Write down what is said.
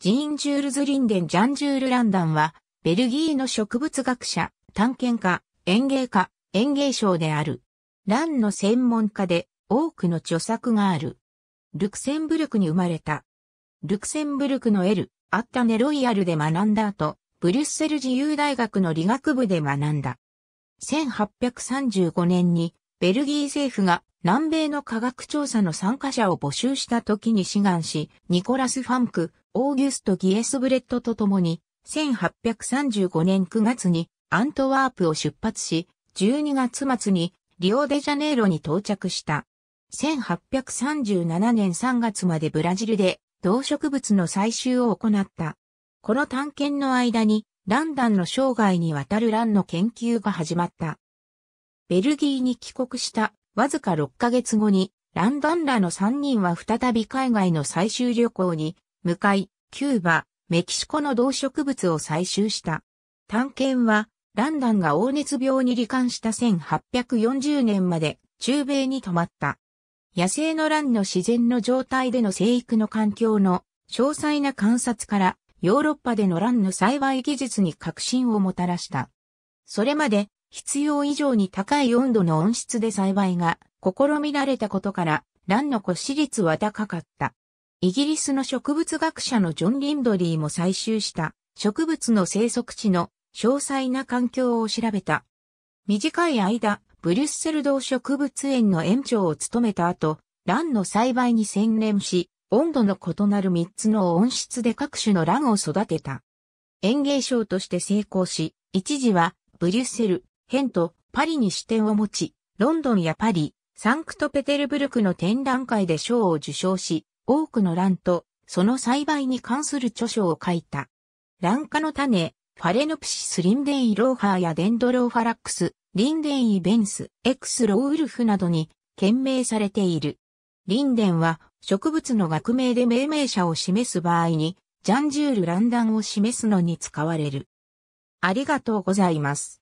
ジーン・ジュールズ・リンデン・ジャン・ジュール・ランダンは、ベルギーの植物学者、探検家、園芸家、園芸賞である。ランの専門家で、多くの著作がある。ルクセンブルクに生まれた。ルクセンブルクのエル、アッタネロイヤルで学んだ後、ブリュッセル自由大学の理学部で学んだ。1835年に、ベルギー政府が南米の科学調査の参加者を募集した時に志願し、ニコラス・ファンク、オーギュスト・ギエスブレットと共に、1835年9月にアントワープを出発し、12月末にリオデジャネイロに到着した。1837年3月までブラジルで動植物の採集を行った。この探検の間に、ランダンの生涯にわたるランの研究が始まった。ベルギーに帰国したわずか6ヶ月後に、ランダンらの3人は再び海外の採集旅行に向かい、キューバ、メキシコの動植物を採集した。探検は、ランダンが黄熱病に罹患した1840年まで中米に泊まった。野生のランの自然の状態での生育の環境の詳細な観察からヨーロッパでのランの栽培技術に革新をもたらした。それまで必要以上に高い温度の温室で栽培が試みられたことからランの骨子率は高かった。イギリスの植物学者のジョン・リンドリーも採集した植物の生息地の詳細な環境を調べた。短い間、ブリュッセル動植物園の園長を務めた後、蘭の栽培に専念し、温度の異なる3つの温室で各種の蘭を育てた。園芸賞として成功し、一時はブリュッセル、ヘント、パリに支店を持ち、ロンドンやパリ、サンクトペテルブルクの展覧会で賞を受賞し、多くの乱と、その栽培に関する著書を書いた。蘭化の種、ファレノプシス・リンデイ・ローハーやデンドローファラックス、リンデイ・ベンス、エクス・ローウルフなどに、懸命されている。リンデンは、植物の学名で命名者を示す場合に、ジャンジュール・ランダンを示すのに使われる。ありがとうございます。